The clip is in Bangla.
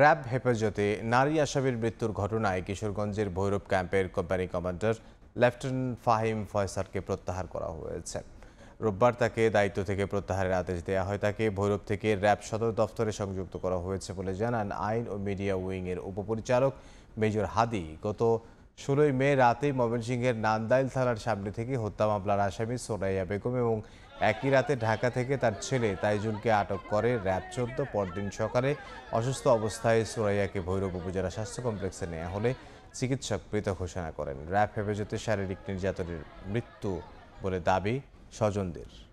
র্যাব হেফাজতে নারী আসামির মৃত্যুর ঘটনায় কিশোরগঞ্জের ভৈরব ক্যাম্পের কোম্পানি কমান্ডার লেফটেন্যান্ট ফাহিম ফয়সারকে প্রত্যাহার করা হয়েছে রোববার তাকে দায়িত্ব থেকে প্রত্যাহারের আদেশ দেওয়া হয় তাকে ভৈরব থেকে র্যাব সদর দফতরে সংযুক্ত করা হয়েছে বলে জানান আইন ও মিডিয়া উইংয়ের উপপরিচালক মেজর হাদি গত ষোলোই মে রাতেই ময়মনসিংহের নান্দাইল থানার সামনে থেকে হত্যা মামলার আসামি সোনাইয়া বেগম এবং একই রাতে ঢাকা থেকে তার ছেলে তাইজুলকে আটক করে র্যাব চোদ্দ পরদিন সকালে অসুস্থ অবস্থায় সোরাইয়াকে ভৈরব উপজেলা স্বাস্থ্য কমপ্লেক্সে নেওয়া হলে চিকিৎসক পৃথক ঘোষণা করেন র্যাব হেফাজতে শারীরিক নির্যাতনের মৃত্যু বলে দাবি স্বজনদের